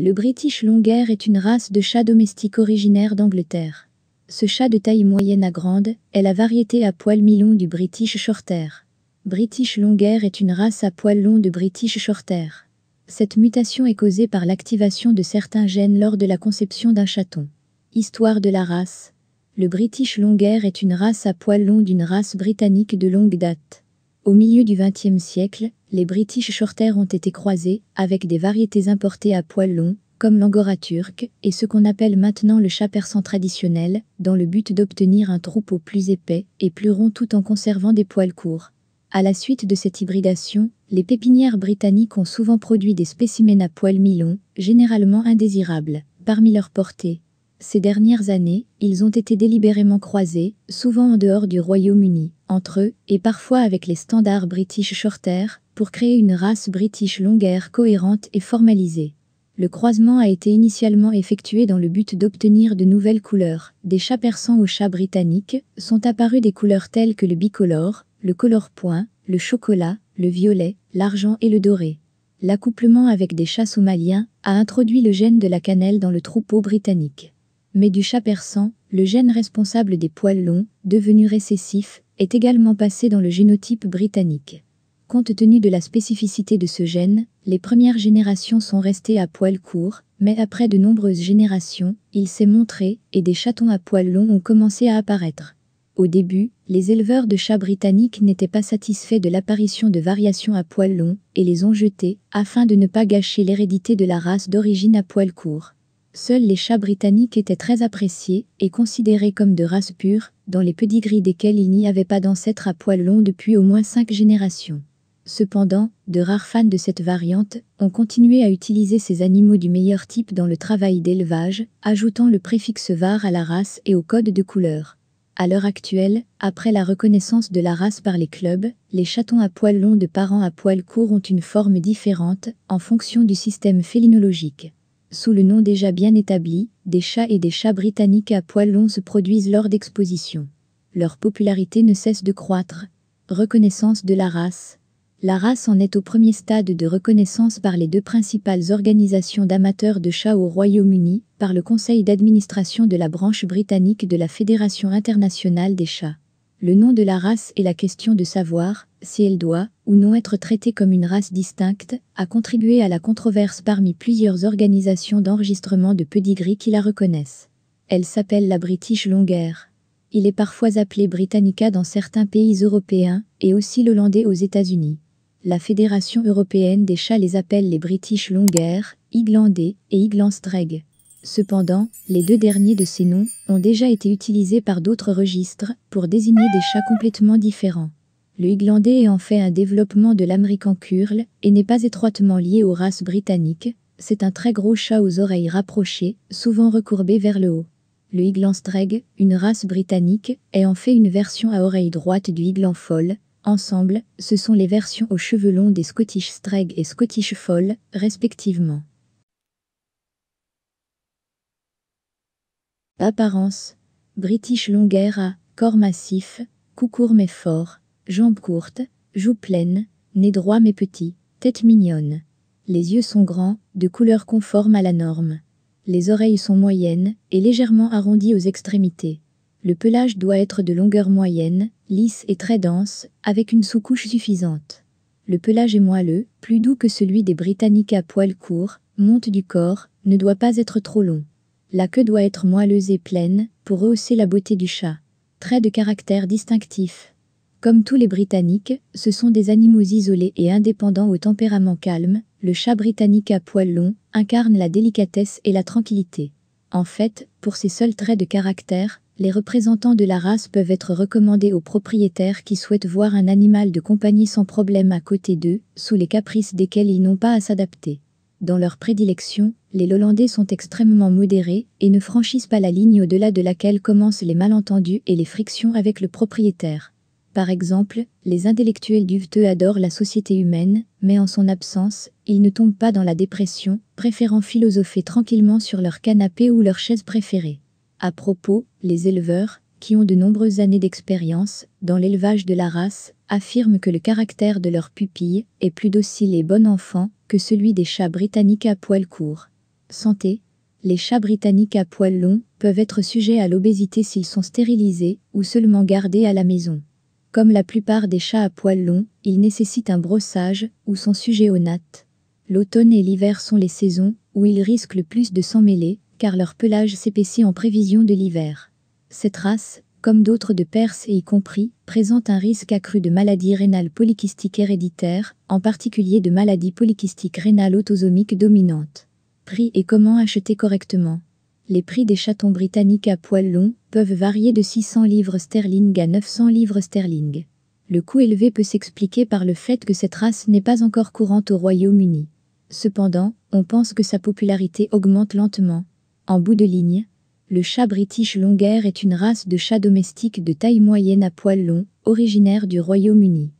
Le British Longhair est une race de chat domestique originaire d'Angleterre. Ce chat de taille moyenne à grande est la variété à poil mi-long du British Shorter. British Longhair est une race à poil long de British Shorthair. Cette mutation est causée par l'activation de certains gènes lors de la conception d'un chaton. Histoire de la race Le British Longhair est une race à poil long d'une race britannique de longue date. Au milieu du XXe siècle, les British shorters ont été croisés avec des variétés importées à poils longs, comme l'angora turque et ce qu'on appelle maintenant le chat persan traditionnel, dans le but d'obtenir un troupeau plus épais et plus rond tout en conservant des poils courts. À la suite de cette hybridation, les pépinières britanniques ont souvent produit des spécimens à poils mi-longs, généralement indésirables, parmi leurs portée. Ces dernières années, ils ont été délibérément croisés, souvent en dehors du Royaume-Uni entre eux et parfois avec les standards British Shorter pour créer une race British longueur cohérente et formalisée. Le croisement a été initialement effectué dans le but d'obtenir de nouvelles couleurs. Des chats persans aux chats britanniques sont apparus des couleurs telles que le bicolore, le color point, le chocolat, le violet, l'argent et le doré. L'accouplement avec des chats somaliens a introduit le gène de la cannelle dans le troupeau britannique mais du chat persan, le gène responsable des poils longs, devenu récessif, est également passé dans le génotype britannique. Compte tenu de la spécificité de ce gène, les premières générations sont restées à poils courts, mais après de nombreuses générations, il s'est montré et des chatons à poils longs ont commencé à apparaître. Au début, les éleveurs de chats britanniques n'étaient pas satisfaits de l'apparition de variations à poils longs et les ont jetés afin de ne pas gâcher l'hérédité de la race d'origine à poils courts. Seuls les chats britanniques étaient très appréciés et considérés comme de race pure, dans les pedigrees desquels il n'y avait pas d'ancêtre à poil long depuis au moins cinq générations. Cependant, de rares fans de cette variante ont continué à utiliser ces animaux du meilleur type dans le travail d'élevage, ajoutant le préfixe var à la race et au code de couleur. À l'heure actuelle, après la reconnaissance de la race par les clubs, les chatons à poils longs de parents à poils court ont une forme différente en fonction du système félinologique. Sous le nom déjà bien établi, des chats et des chats britanniques à poils longs se produisent lors d'expositions. Leur popularité ne cesse de croître. Reconnaissance de la race. La race en est au premier stade de reconnaissance par les deux principales organisations d'amateurs de chats au Royaume-Uni, par le conseil d'administration de la branche britannique de la Fédération internationale des chats. Le nom de la race est la question de savoir, si elle doit ou non être traitée comme une race distincte, a contribué à la controverse parmi plusieurs organisations d'enregistrement de pedigree qui la reconnaissent. Elle s'appelle la British Longhair. Il est parfois appelé Britannica dans certains pays européens et aussi l'hollandais aux États-Unis. La Fédération européenne des chats les appelle les British Longhair, Iglandais et Iglandstreg. Cependant, les deux derniers de ces noms ont déjà été utilisés par d'autres registres pour désigner des chats complètement différents le est en fait un développement de l'American Curl et n'est pas étroitement lié aux races britanniques, c'est un très gros chat aux oreilles rapprochées, souvent recourbées vers le haut. Le higland Streg, une race britannique, est en fait une version à oreille droite du higland folle, Ensemble, ce sont les versions aux cheveux longs des Scottish Streg et Scottish folle, respectivement. Apparence British longueur à corps massif, cou court mais fort, jambes courtes, joues pleines, nez droit mais petit, tête mignonne. Les yeux sont grands, de couleur conforme à la norme. Les oreilles sont moyennes et légèrement arrondies aux extrémités. Le pelage doit être de longueur moyenne, lisse et très dense, avec une sous-couche suffisante. Le pelage est moelleux, plus doux que celui des Britanniques à poils court, monte du corps, ne doit pas être trop long. La queue doit être moelleuse et pleine, pour rehausser la beauté du chat. Trait de caractère distinctif. Comme tous les Britanniques, ce sont des animaux isolés et indépendants au tempérament calme, le chat britannique à poils longs incarne la délicatesse et la tranquillité. En fait, pour ses seuls traits de caractère, les représentants de la race peuvent être recommandés aux propriétaires qui souhaitent voir un animal de compagnie sans problème à côté d'eux, sous les caprices desquels ils n'ont pas à s'adapter. Dans leur prédilection, les Hollandais sont extrêmement modérés et ne franchissent pas la ligne au-delà de laquelle commencent les malentendus et les frictions avec le propriétaire. Par exemple, les intellectuels duveteux adorent la société humaine, mais en son absence, ils ne tombent pas dans la dépression, préférant philosopher tranquillement sur leur canapé ou leur chaise préférée. À propos, les éleveurs, qui ont de nombreuses années d'expérience dans l'élevage de la race, affirment que le caractère de leurs pupilles est plus docile et bon enfant que celui des chats britanniques à poils courts. Santé Les chats britanniques à poils longs peuvent être sujets à l'obésité s'ils sont stérilisés ou seulement gardés à la maison. Comme la plupart des chats à poils longs, ils nécessitent un brossage ou sont sujets aux nattes. L'automne et l'hiver sont les saisons où ils risquent le plus de s'emmêler, car leur pelage s'épaissit en prévision de l'hiver. Cette race, comme d'autres de Perse et y compris, présente un risque accru de maladies rénales polykystiques héréditaires, en particulier de maladies polykystiques rénales autosomiques dominantes. Prix et comment acheter correctement les prix des chatons britanniques à poils longs peuvent varier de 600 livres sterling à 900 livres sterling. Le coût élevé peut s'expliquer par le fait que cette race n'est pas encore courante au Royaume-Uni. Cependant, on pense que sa popularité augmente lentement. En bout de ligne, le chat british longueur est une race de chat domestique de taille moyenne à poils longs, originaire du Royaume-Uni.